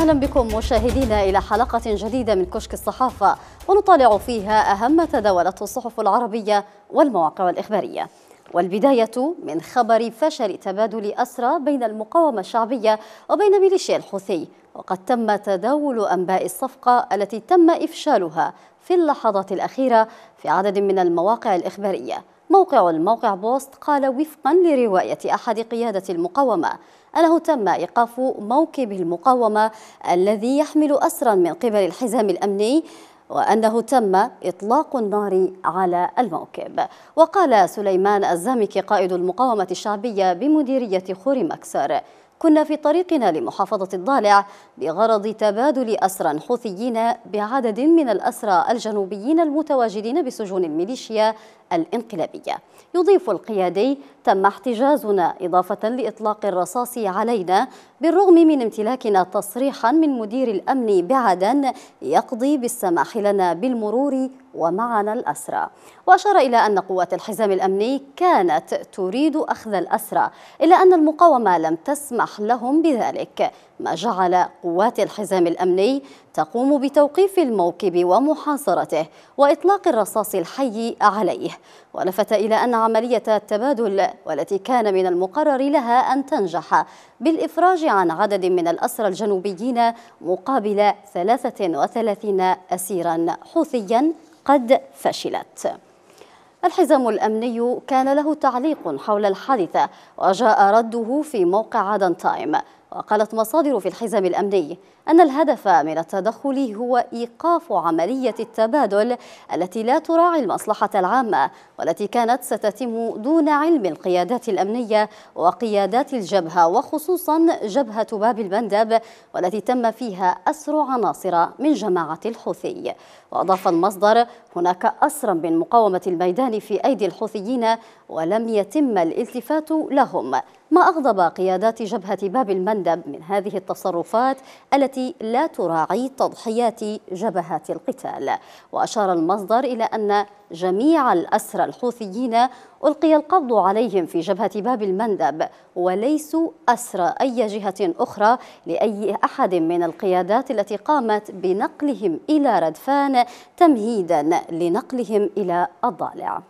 أهلا بكم مشاهدينا إلى حلقة جديدة من كشك الصحافة ونطالع فيها أهم تداولته الصحف العربية والمواقع الإخبارية والبداية من خبر فشل تبادل أسرى بين المقاومة الشعبية وبين ميليشيا الحوثي وقد تم تداول أنباء الصفقة التي تم إفشالها في اللحظات الأخيرة في عدد من المواقع الإخبارية موقع الموقع بوست قال وفقا لرواية أحد قيادة المقاومة أنه تم إيقاف موكب المقاومة الذي يحمل أسرا من قبل الحزام الأمني وأنه تم إطلاق النار على الموكب وقال سليمان الزامكي قائد المقاومة الشعبية بمديرية خوري مكسر كنا في طريقنا لمحافظة الضالع بغرض تبادل أسرى حوثيين بعدد من الأسرى الجنوبيين المتواجدين بسجون الميليشيا الانقلابية يضيف القيادي تم احتجازنا إضافة لإطلاق الرصاص علينا بالرغم من امتلاكنا تصريحا من مدير الأمن بعدن يقضي بالسماح لنا بالمرور ومعنا الأسرى وأشار إلى أن قوات الحزام الأمني كانت تريد أخذ الأسرى إلا أن المقاومة لم تسمح لهم بذلك ما جعل قوات الحزام الأمني تقوم بتوقيف الموكب ومحاصرته وإطلاق الرصاص الحي عليه ولفت إلى أن عملية التبادل والتي كان من المقرر لها أن تنجح بالإفراج عن عدد من الأسرى الجنوبيين مقابل 33 أسيرا حوثيا قد فشلت الحزام الأمني كان له تعليق حول الحادثة وجاء رده في موقع عدن تايم وقالت مصادر في الحزام الأمني أن الهدف من التدخل هو إيقاف عملية التبادل التي لا تراعي المصلحة العامة والتي كانت ستتم دون علم القيادات الأمنية وقيادات الجبهة وخصوصا جبهة باب المندب والتي تم فيها أسر عناصر من جماعة الحوثي وأضاف المصدر هناك أسرا من مقاومة الميدان في أيدي الحوثيين ولم يتم الالتفات لهم ما أغضب قيادات جبهة باب المندب من هذه التصرفات التي لا تراعي تضحيات جبهات القتال وأشار المصدر إلى أن جميع الأسرى الحوثيين ألقي القبض عليهم في جبهة باب المندب وليسوا أسرى أي جهة أخرى لأي أحد من القيادات التي قامت بنقلهم إلى ردفان تمهيدا لنقلهم إلى الضالع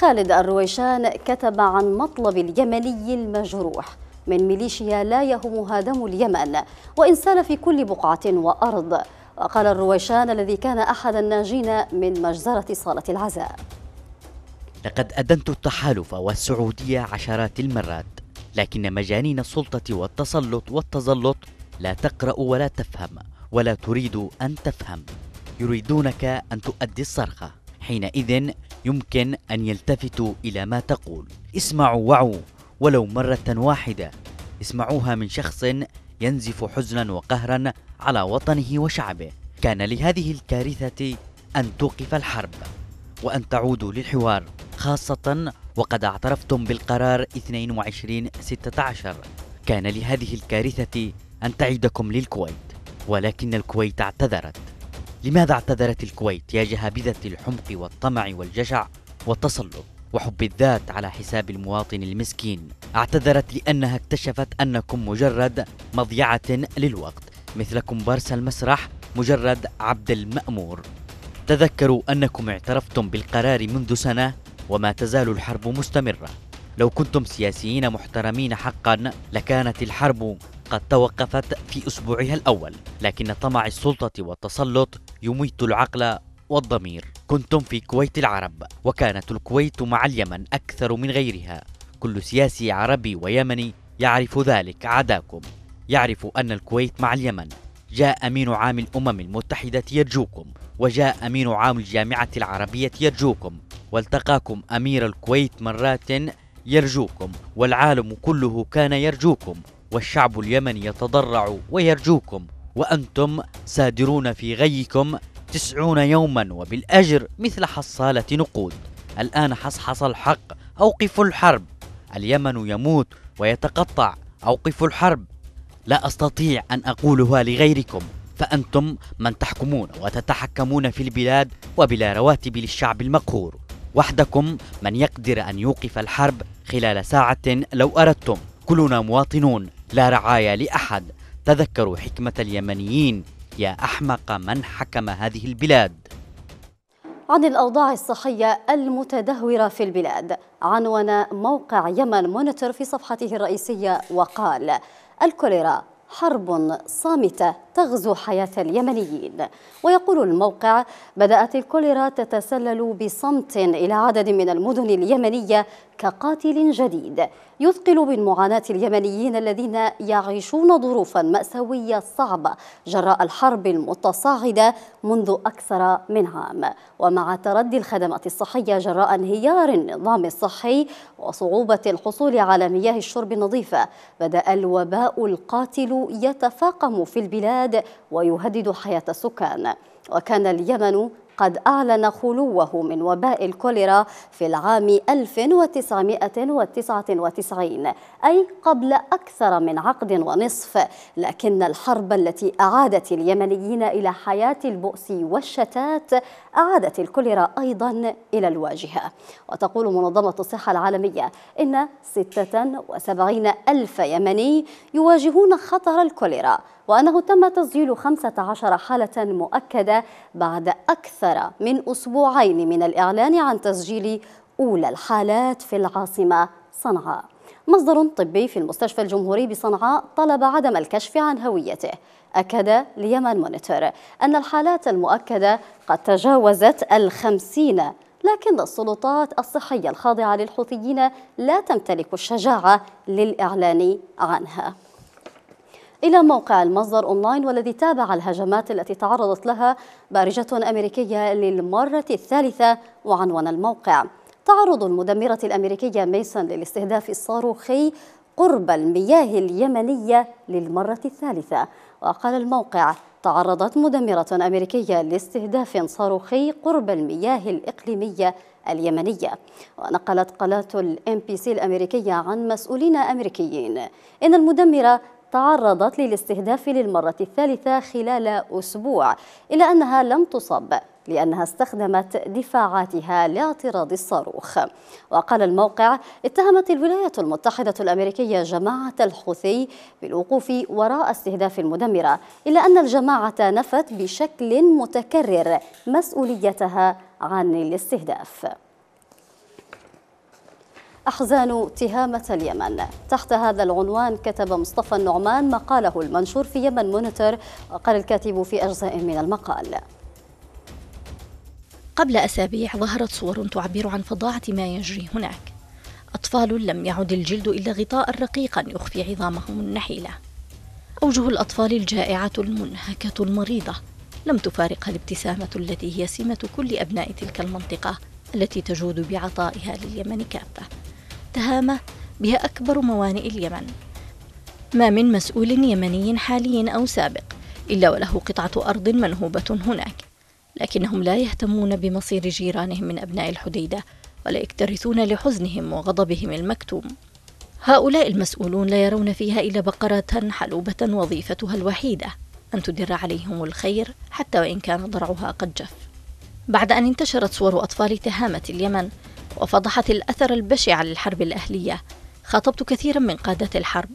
خالد الرويشان كتب عن مطلب اليمني المجروح من ميليشيا لا يهمها دم اليمن وإنسان في كل بقعة وأرض وقال الرويشان الذي كان أحد الناجين من مجزرة صالة العزاء لقد أدنت التحالف والسعودية عشرات المرات لكن مجانين السلطة والتسلط والتزلط لا تقرأ ولا تفهم ولا تريد أن تفهم يريدونك أن تؤدي الصرخة حينئذ يمكن أن يلتفتوا إلى ما تقول اسمعوا وعوا ولو مرة واحدة اسمعوها من شخص ينزف حزنا وقهرا على وطنه وشعبه كان لهذه الكارثة أن توقف الحرب وأن تعودوا للحوار خاصة وقد اعترفتم بالقرار 22-16 كان لهذه الكارثة أن تعيدكم للكويت ولكن الكويت اعتذرت لماذا اعتذرت الكويت يا جهابذة الحمق والطمع والجشع والتسلط وحب الذات على حساب المواطن المسكين اعتذرت لأنها اكتشفت أنكم مجرد مضيعة للوقت مثل كومبارس المسرح مجرد عبد المأمور تذكروا أنكم اعترفتم بالقرار منذ سنة وما تزال الحرب مستمرة لو كنتم سياسيين محترمين حقا لكانت الحرب قد توقفت في أسبوعها الأول لكن طمع السلطة والتسلط يميت العقل والضمير كنتم في كويت العرب وكانت الكويت مع اليمن أكثر من غيرها كل سياسي عربي ويمني يعرف ذلك عداكم يعرف أن الكويت مع اليمن جاء أمين عام الأمم المتحدة يرجوكم وجاء أمين عام الجامعة العربية يرجوكم والتقاكم أمير الكويت مرات يرجوكم والعالم كله كان يرجوكم والشعب اليمني يتضرع ويرجوكم وأنتم سادرون في غيكم تسعون يوما وبالأجر مثل حصالة نقود الآن حصحص الحق أوقفوا الحرب اليمن يموت ويتقطع أوقفوا الحرب لا أستطيع أن أقولها لغيركم فأنتم من تحكمون وتتحكمون في البلاد وبلا رواتب للشعب المقهور وحدكم من يقدر أن يوقف الحرب خلال ساعة لو أردتم كلنا مواطنون لا رعاية لأحد تذكروا حكمة اليمنيين يا أحمق من حكم هذه البلاد عن الأوضاع الصحية المتدهورة في البلاد عنون موقع يمن مونيتور في صفحته الرئيسية وقال الكوليرا حرب صامتة تغزو حياة اليمنيين ويقول الموقع بدأت الكوليرا تتسلل بصمت إلى عدد من المدن اليمنية كقاتل جديد يثقل من معاناة اليمنيين الذين يعيشون ظروفا مأساوية صعبة جراء الحرب المتصاعدة منذ أكثر من عام ومع تردي الخدمات الصحية جراء انهيار النظام الصحي وصعوبة الحصول على مياه الشرب النظيفة بدأ الوباء القاتل يتفاقم في البلاد ويهدد حياة السكان وكان اليمن قد أعلن خلوه من وباء الكوليرا في العام 1999 أي قبل أكثر من عقد ونصف لكن الحرب التي أعادت اليمنيين إلى حياة البؤس والشتات أعادت الكوليرا أيضا إلى الواجهة وتقول منظمة الصحة العالمية إن 76 ألف يمني يواجهون خطر الكوليرا وأنه تم تسجيل 15 حالة مؤكدة بعد أكثر من أسبوعين من الإعلان عن تسجيل أولى الحالات في العاصمة صنعاء مصدر طبي في المستشفى الجمهوري بصنعاء طلب عدم الكشف عن هويته أكد ليمن مونيتور أن الحالات المؤكدة قد تجاوزت الخمسين لكن السلطات الصحية الخاضعة للحوثيين لا تمتلك الشجاعة للإعلان عنها إلى موقع المصدر أونلاين والذي تابع الهجمات التي تعرضت لها بارجة أمريكية للمرة الثالثة وعنوان الموقع تعرض المدمرة الأمريكية ميسن للاستهداف الصاروخي قرب المياه اليمنية للمرة الثالثة وقال الموقع تعرضت مدمرة أمريكية لاستهداف صاروخي قرب المياه الإقليمية اليمنية ونقلت قناة الام بي سي الأمريكية عن مسؤولين أمريكيين إن المدمرة تعرضت للاستهداف للمرة الثالثة خلال أسبوع إلا أنها لم تصب لأنها استخدمت دفاعاتها لاعتراض الصاروخ وقال الموقع اتهمت الولايات المتحدة الأمريكية جماعة الحوثي بالوقوف وراء استهداف المدمرة إلا أن الجماعة نفت بشكل متكرر مسؤوليتها عن الاستهداف أحزان تهامة اليمن تحت هذا العنوان كتب مصطفى النعمان مقاله المنشور في يمن مونيتور قال الكاتب في أجزاء من المقال قبل أسابيع ظهرت صور تعبر عن فظاعة ما يجري هناك أطفال لم يعد الجلد إلا غطاء رقيقا يخفي عظامهم النحيلة أوجه الأطفال الجائعة المنهكة المريضة لم تفارقها الابتسامة التي هي سمة كل أبناء تلك المنطقة التي تجود بعطائها لليمن كافة التهامة بها أكبر موانئ اليمن ما من مسؤول يمني حالي أو سابق إلا وله قطعة أرض منهوبة هناك لكنهم لا يهتمون بمصير جيرانهم من أبناء الحديدة ولا يكترثون لحزنهم وغضبهم المكتوم هؤلاء المسؤولون لا يرون فيها إلا بقرة حلوبة وظيفتها الوحيدة أن تدر عليهم الخير حتى وإن كان ضرعها قد جف بعد أن انتشرت صور أطفال تهامة اليمن وفضحت الأثر البشع للحرب الأهلية خاطبت كثيرا من قادة الحرب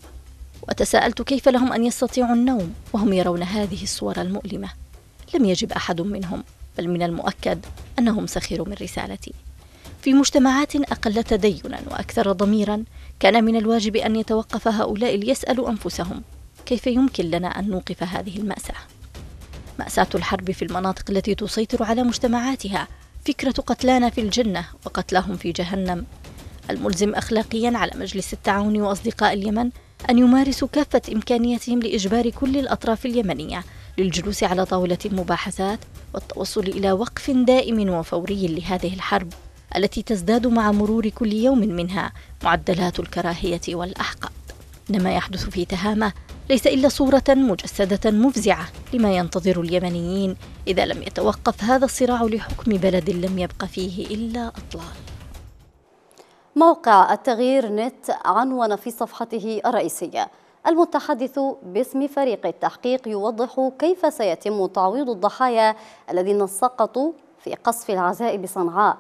وتساءلت كيف لهم أن يستطيعوا النوم وهم يرون هذه الصور المؤلمة لم يجب أحد منهم بل من المؤكد أنهم سخروا من رسالتي في مجتمعات أقل تدينا وأكثر ضميرا كان من الواجب أن يتوقف هؤلاء ليسألوا أنفسهم كيف يمكن لنا أن نوقف هذه المأساة؟ مأساة الحرب في المناطق التي تسيطر على مجتمعاتها فكرة قتلانا في الجنة وقتلهم في جهنم الملزم أخلاقيا على مجلس التعاون وأصدقاء اليمن أن يمارسوا كافة إمكانياتهم لإجبار كل الأطراف اليمنية للجلوس على طاولة المباحثات والتوصل إلى وقف دائم وفوري لهذه الحرب التي تزداد مع مرور كل يوم منها معدلات الكراهية والأحقاد لما يحدث في تهامة ليس إلا صورة مجسدة مفزعة لما ينتظر اليمنيين إذا لم يتوقف هذا الصراع لحكم بلد لم يبق فيه إلا أطلال موقع التغيير نت عنون في صفحته الرئيسية المتحدث باسم فريق التحقيق يوضح كيف سيتم تعويض الضحايا الذين سقطوا في قصف العزاء بصنعاء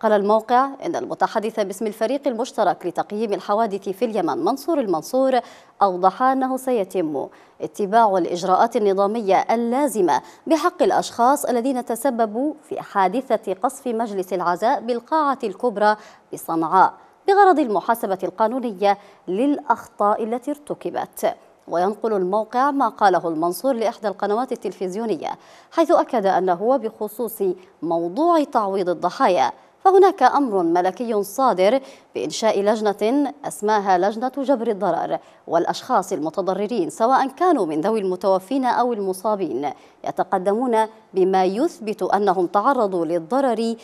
قال الموقع إن المتحدث باسم الفريق المشترك لتقييم الحوادث في اليمن منصور المنصور أوضح أنه سيتم اتباع الإجراءات النظامية اللازمة بحق الأشخاص الذين تسببوا في حادثة قصف مجلس العزاء بالقاعة الكبرى بصنعاء بغرض المحاسبة القانونية للأخطاء التي ارتكبت وينقل الموقع ما قاله المنصور لإحدى القنوات التلفزيونية حيث أكد أنه بخصوص موضوع تعويض الضحايا فهناك أمر ملكي صادر بإنشاء لجنة أسماها لجنة جبر الضرر والأشخاص المتضررين سواء كانوا من ذوي المتوفين أو المصابين يتقدمون بما يثبت أنهم تعرضوا للضرر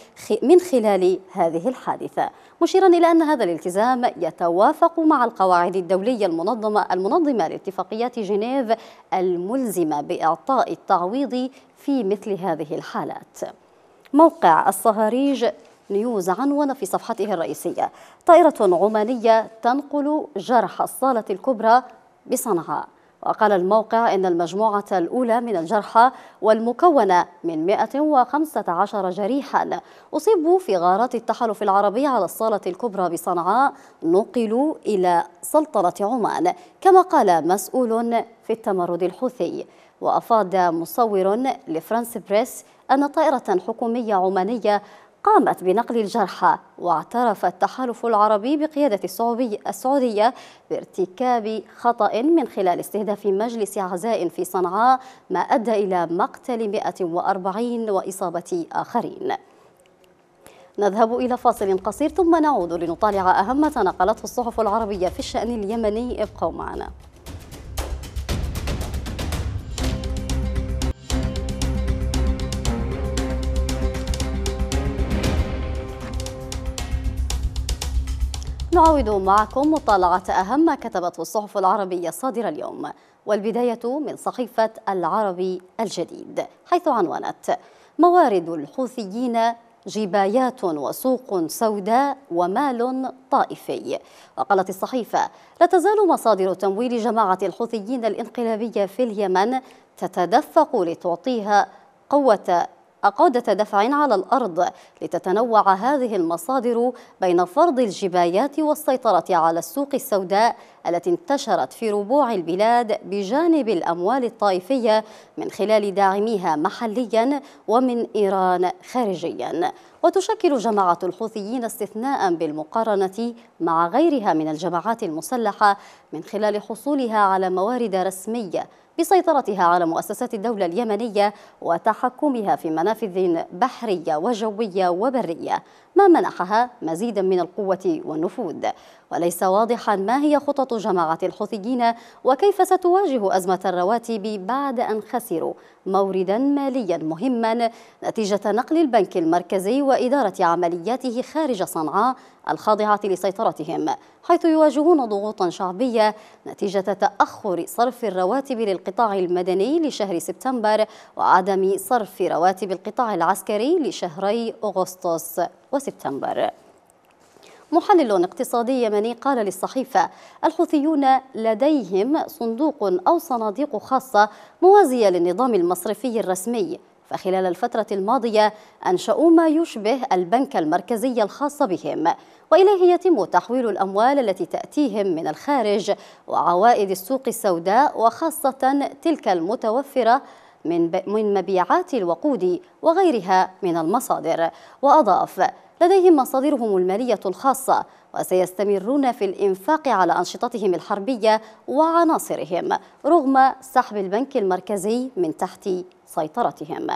من خلال هذه الحادثة مشيرا إلى أن هذا الالتزام يتوافق مع القواعد الدولية المنظمة المنظمة لاتفاقيات جنيف الملزمة بإعطاء التعويض في مثل هذه الحالات موقع الصهاريج نيوز عنون في صفحته الرئيسية طائرة عمانية تنقل جرح الصالة الكبرى بصنعاء وقال الموقع إن المجموعة الأولى من الجرحى والمكونة من 115 جريحا أصيبوا في غارات التحالف العربي على الصالة الكبرى بصنعاء نقلوا إلى سلطنة عمان كما قال مسؤول في التمرد الحوثي وأفاد مصور لفرانس بريس أن طائرة حكومية عمانية قامت بنقل الجرحى واعترف التحالف العربي بقيادة السعودي السعودية بارتكاب خطأ من خلال استهداف مجلس عزاء في صنعاء ما أدى إلى مقتل 140 وإصابة آخرين نذهب إلى فاصل قصير ثم نعود لنطالع أهم ما تناقلته الصحف العربية في الشأن اليمني ابقوا معنا نعود معكم مطالعة أهم ما كتبته الصحف العربية الصادرة اليوم والبداية من صحيفة العربي الجديد حيث عنونت موارد الحوثيين جبايات وسوق سوداء ومال طائفي وقالت الصحيفة لا تزال مصادر تمويل جماعة الحوثيين الانقلابية في اليمن تتدفق لتعطيها قوة أقادة دفع على الأرض لتتنوع هذه المصادر بين فرض الجبايات والسيطرة على السوق السوداء التي انتشرت في ربوع البلاد بجانب الأموال الطائفية من خلال داعميها محليا ومن إيران خارجيا وتشكل جماعة الحوثيين استثناء بالمقارنة مع غيرها من الجماعات المسلحة من خلال حصولها على موارد رسمية بسيطرتها على مؤسسات الدولة اليمنية وتحكمها في منافذ بحرية وجوية وبرية ما منحها مزيدا من القوة والنفوذ وليس واضحا ما هي خطط جماعة الحوثيين وكيف ستواجه أزمة الرواتب بعد أن خسروا موردا ماليا مهما نتيجة نقل البنك المركزي وإدارة عملياته خارج صنعاء الخاضعة لسيطرتهم حيث يواجهون ضغوطا شعبية نتيجة تأخر صرف الرواتب للقطاع المدني لشهر سبتمبر وعدم صرف رواتب القطاع العسكري لشهري أغسطس وسبتمبر محلل اقتصادي يمني قال للصحيفة الحوثيون لديهم صندوق أو صناديق خاصة موازية للنظام المصرفي الرسمي فخلال الفترة الماضية أنشأوا ما يشبه البنك المركزي الخاص بهم وإليه يتم تحويل الأموال التي تأتيهم من الخارج وعوائد السوق السوداء وخاصة تلك المتوفرة من مبيعات الوقود وغيرها من المصادر وأضاف لديهم مصادرهم المالية الخاصة وسيستمرون في الإنفاق على أنشطتهم الحربية وعناصرهم رغم سحب البنك المركزي من تحت سيطرتهم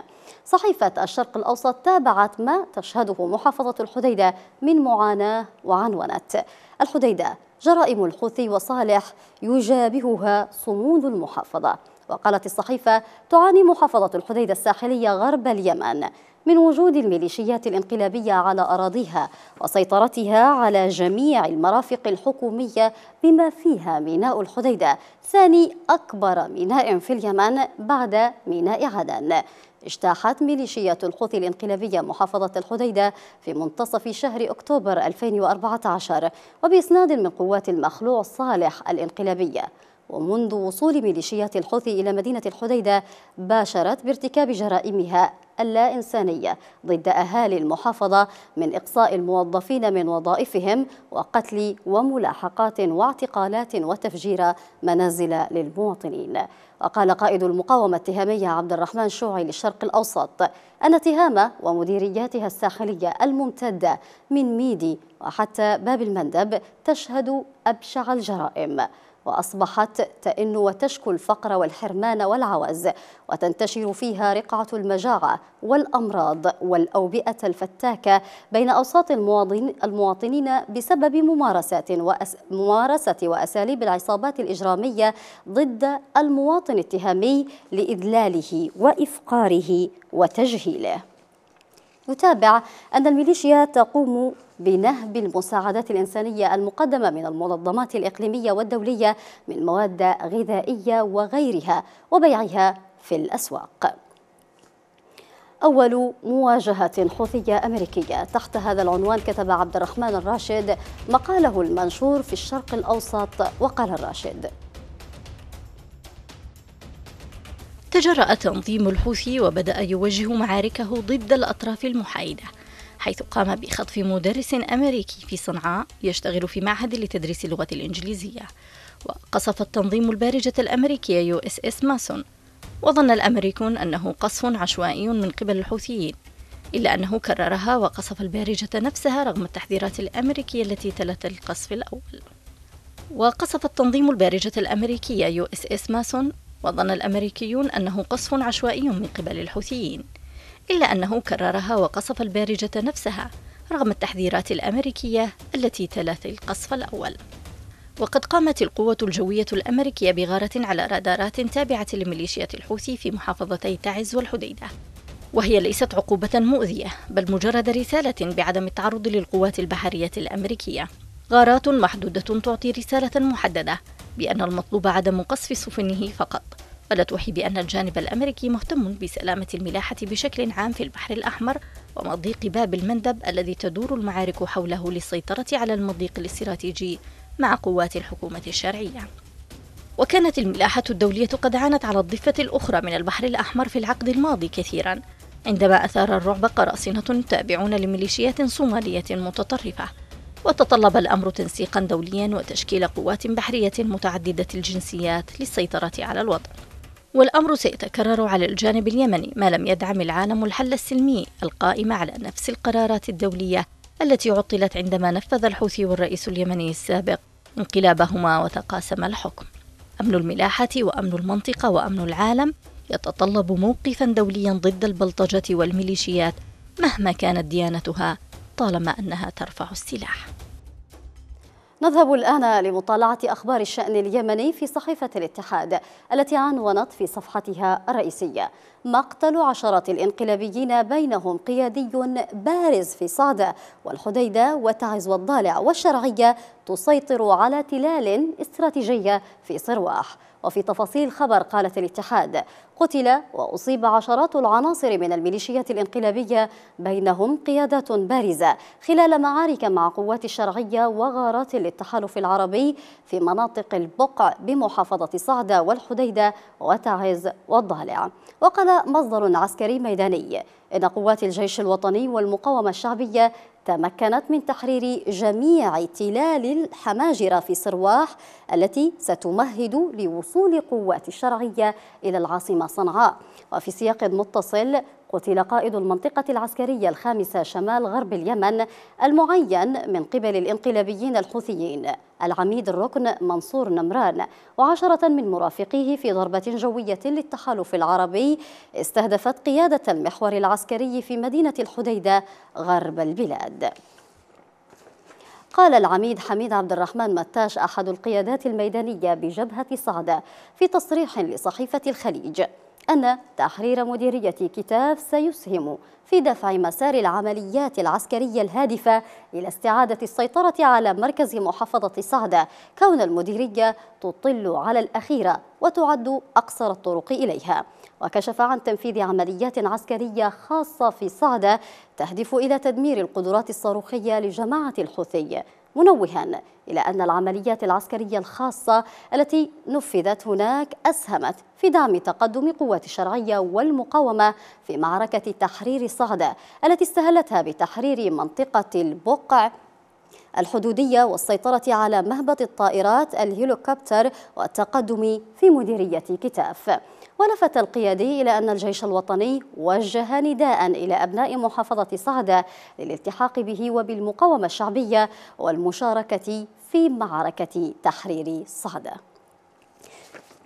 صحيفة الشرق الأوسط تابعت ما تشهده محافظة الحديدة من معاناة وعنونت الحديدة جرائم الحوثي وصالح يجابهها صمود المحافظة وقالت الصحيفة تعاني محافظة الحديدة الساحلية غرب اليمن من وجود الميليشيات الانقلابية على أراضيها وسيطرتها على جميع المرافق الحكومية بما فيها ميناء الحديدة ثاني أكبر ميناء في اليمن بعد ميناء عدن اجتاحت ميليشيات الحوثي الانقلابية محافظة الحديدة في منتصف شهر أكتوبر 2014 وبإسناد من قوات المخلوع صالح الانقلابية ومنذ وصول ميليشيات الحوثي إلى مدينة الحديدة باشرت بارتكاب جرائمها اللا إنسانية ضد أهالي المحافظة من إقصاء الموظفين من وظائفهم وقتل وملاحقات واعتقالات وتفجير منازل للمواطنين وقال قائد المقاومة التهامية عبد الرحمن شوعي للشرق الأوسط أن تهامة ومديرياتها الساحلية الممتدة من ميدي وحتى باب المندب تشهد أبشع الجرائم وأصبحت تئن وتشكو الفقر والحرمان والعوز وتنتشر فيها رقعة المجاعة والأمراض والأوبئة الفتاكة بين أوساط المواطنين بسبب ممارسات وأس ممارسة وأساليب العصابات الإجرامية ضد المواطن التهامي لإذلاله وإفقاره وتجهيله نتابع أن الميليشيا تقوم بنهب المساعدات الإنسانية المقدمة من المنظمات الإقليمية والدولية من مواد غذائية وغيرها وبيعها في الأسواق أول مواجهة حوثية أمريكية تحت هذا العنوان كتب عبد الرحمن الراشد مقاله المنشور في الشرق الأوسط وقال الراشد تجرأ تنظيم الحوثي وبدأ يوجه معاركه ضد الأطراف المحايدة حيث قام بخطف مدرس أمريكي في صنعاء يشتغل في معهد لتدريس اللغة الإنجليزية وقصف التنظيم البارجة الأمريكية يو اس اس ماسون وظن الأمريكون أنه قصف عشوائي من قبل الحوثيين إلا أنه كررها وقصف البارجة نفسها رغم التحذيرات الأمريكية التي تلت القصف الأول وقصف التنظيم البارجة الأمريكية يو اس اس ماسون وظن الأمريكيون أنه قصف عشوائي من قبل الحوثيين إلا أنه كررها وقصف البارجة نفسها رغم التحذيرات الأمريكية التي تلت القصف الأول وقد قامت القوة الجوية الأمريكية بغارة على رادارات تابعة لميليشيات الحوثي في محافظتي تعز والحديدة وهي ليست عقوبة مؤذية بل مجرد رسالة بعدم التعرض للقوات البحرية الأمريكية غارات محدودة تعطي رسالة محددة بأن المطلوب عدم قصف سفنه فقط ولا توحي بأن الجانب الأمريكي مهتم بسلامة الملاحة بشكل عام في البحر الأحمر ومضيق باب المندب الذي تدور المعارك حوله للسيطرة على المضيق الاستراتيجي مع قوات الحكومة الشرعية. وكانت الملاحة الدولية قد عانت على الضفة الأخرى من البحر الأحمر في العقد الماضي كثيرا، عندما أثار الرعب قراصنة تابعون لميليشيات صومالية متطرفة. وتطلب الأمر تنسيقا دوليا وتشكيل قوات بحرية متعددة الجنسيات للسيطرة على الوضع. والأمر سيتكرر على الجانب اليمني ما لم يدعم العالم الحل السلمي القائم على نفس القرارات الدولية التي عطلت عندما نفذ الحوثي والرئيس اليمني السابق انقلابهما وتقاسم الحكم أمن الملاحة وأمن المنطقة وأمن العالم يتطلب موقفا دوليا ضد البلطجة والميليشيات مهما كانت ديانتها طالما أنها ترفع السلاح نذهب الآن لمطالعة أخبار الشأن اليمني في صحيفة الاتحاد التي عنونت في صفحتها الرئيسية مقتل عشرات الانقلابيين بينهم قيادي بارز في صعدة والحديدة وتعز والضالع والشرعية تسيطر على تلال استراتيجية في صرواح وفي تفاصيل خبر قالت الاتحاد قتل وأصيب عشرات العناصر من الميليشيات الانقلابية بينهم قيادات بارزة خلال معارك مع قوات الشرعية وغارات للتحالف العربي في مناطق البقع بمحافظة صعدة والحديدة وتعز والضالع وقال مصدر عسكري ميداني إن قوات الجيش الوطني والمقاومة الشعبية تمكنت من تحرير جميع تلال الحماجر في صرواح التي ستمهد لوصول قوات الشرعية إلى العاصمة صنعاء وفي سياق متصل قتل قائد المنطقة العسكرية الخامسة شمال غرب اليمن المعين من قبل الانقلابيين الحوثيين العميد الركن منصور نمران وعشرة من مرافقيه في ضربة جوية للتحالف العربي استهدفت قيادة المحور العسكري في مدينة الحديدة غرب البلاد قال العميد حميد عبد الرحمن متاش أحد القيادات الميدانية بجبهة صعدة في تصريح لصحيفة الخليج أن تحرير مديرية كتاب سيسهم في دفع مسار العمليات العسكرية الهادفة إلى استعادة السيطرة على مركز محافظة صعدة كون المديرية تطل على الأخيرة وتعد أقصر الطرق إليها وكشف عن تنفيذ عمليات عسكرية خاصة في صعدة تهدف إلى تدمير القدرات الصاروخية لجماعة الحوثي منوها إلى أن العمليات العسكرية الخاصة التي نفذت هناك أسهمت في دعم تقدم قوات الشرعية والمقاومة في معركة تحرير صعدة التي استهلتها بتحرير منطقة البقع الحدودية والسيطرة على مهبط الطائرات الهيلوكوبتر والتقدم في مديرية كتاف ولفت القيادي إلى أن الجيش الوطني وجه نداء إلى أبناء محافظة صعدة للالتحاق به وبالمقاومة الشعبية والمشاركة في معركة تحرير صعدة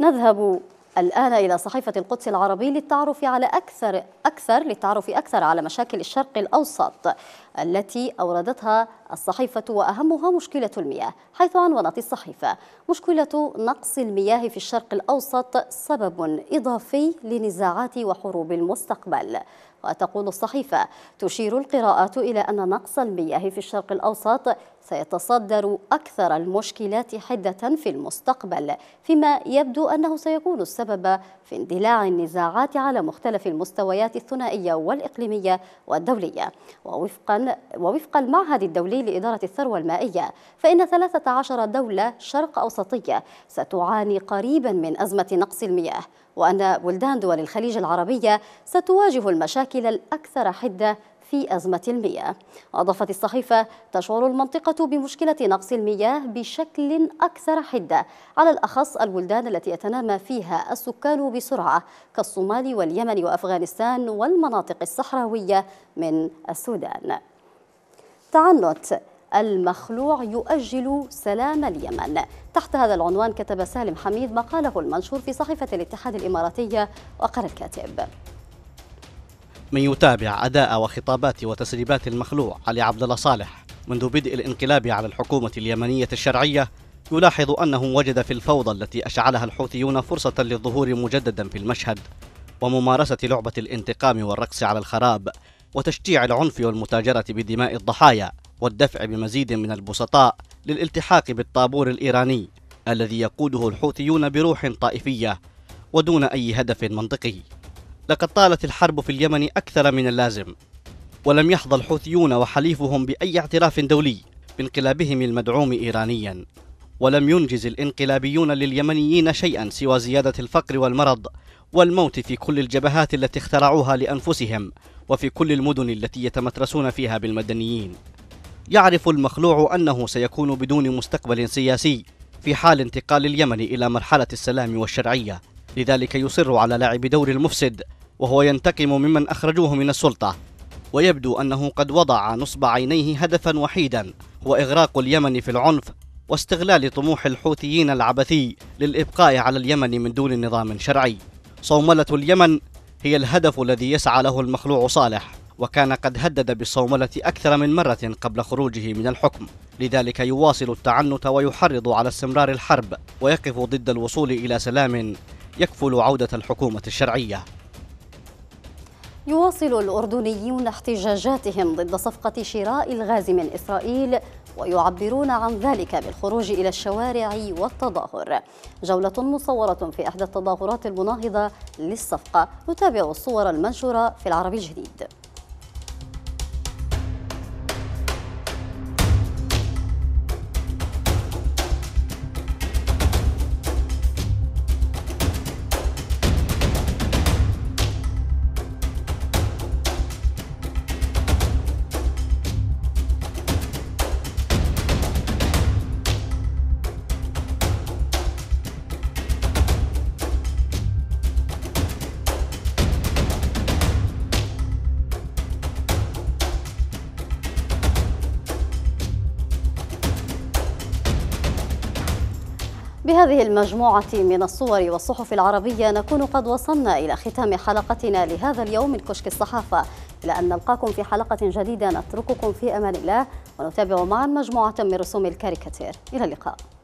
نذهب الآن إلى صحيفة القدس العربي للتعرف على أكثر أكثر للتعرف أكثر على مشاكل الشرق الأوسط التي أوردتها الصحيفة وأهمها مشكلة المياه حيث عنونت الصحيفة مشكلة نقص المياه في الشرق الأوسط سبب إضافي لنزاعات وحروب المستقبل وتقول الصحيفة تشير القراءات إلى أن نقص المياه في الشرق الأوسط سيتصدر أكثر المشكلات حدة في المستقبل فيما يبدو أنه سيكون السبب في اندلاع النزاعات على مختلف المستويات الثنائية والإقليمية والدولية ووفقا ووفق المعهد الدولي لإدارة الثروة المائية فإن 13 دولة شرق أوسطية ستعاني قريبا من أزمة نقص المياه وأن بلدان دول الخليج العربية ستواجه المشاكل الأكثر حدة في أزمة المياه أضافت الصحيفة تشعر المنطقة بمشكلة نقص المياه بشكل أكثر حدة على الأخص البلدان التي يتنامى فيها السكان بسرعة كالصومال واليمن وأفغانستان والمناطق الصحراوية من السودان تعنت المخلوع يؤجل سلام اليمن تحت هذا العنوان كتب سالم حميد مقاله المنشور في صحيفة الاتحاد الإماراتية وقال الكاتب من يتابع أداء وخطابات وتسريبات المخلوع علي عبد الله صالح منذ بدء الانقلاب على الحكومة اليمنية الشرعية يلاحظ أنه وجد في الفوضى التي أشعلها الحوثيون فرصة للظهور مجددا في المشهد وممارسة لعبة الانتقام والرقص على الخراب وتشجيع العنف والمتاجرة بدماء الضحايا والدفع بمزيد من البسطاء للالتحاق بالطابور الإيراني الذي يقوده الحوثيون بروح طائفية ودون أي هدف منطقي لقد طالت الحرب في اليمن أكثر من اللازم ولم يحظى الحوثيون وحليفهم بأي اعتراف دولي بانقلابهم المدعوم إيرانيا ولم ينجز الانقلابيون لليمنيين شيئا سوى زيادة الفقر والمرض والموت في كل الجبهات التي اخترعوها لأنفسهم وفي كل المدن التي يتمترسون فيها بالمدنيين يعرف المخلوع أنه سيكون بدون مستقبل سياسي في حال انتقال اليمن إلى مرحلة السلام والشرعية لذلك يصر على لعب دور المفسد وهو ينتقم ممن أخرجوه من السلطة ويبدو أنه قد وضع نصب عينيه هدفا وحيدا هو إغراق اليمن في العنف واستغلال طموح الحوثيين العبثي للإبقاء على اليمن من دون نظام شرعي صوملة اليمن هي الهدف الذي يسعى له المخلوع صالح وكان قد هدد بالصوملة أكثر من مرة قبل خروجه من الحكم لذلك يواصل التعنت ويحرض على استمرار الحرب ويقف ضد الوصول إلى سلام يكفل عودة الحكومة الشرعية يواصل الأردنيون احتجاجاتهم ضد صفقة شراء الغاز من إسرائيل ويعبرون عن ذلك بالخروج إلى الشوارع والتظاهر جولة مصورة في إحدى التظاهرات المناهضة للصفقة نتابع الصور المنشورة في العربي الجديد مجموعة من الصور والصحف العربية نكون قد وصلنا إلى ختام حلقتنا لهذا اليوم من كشك الصحافة إلى أن نلقاكم في حلقة جديدة نترككم في أمان الله ونتابع معا مجموعة من رسوم الكاريكاتير إلى اللقاء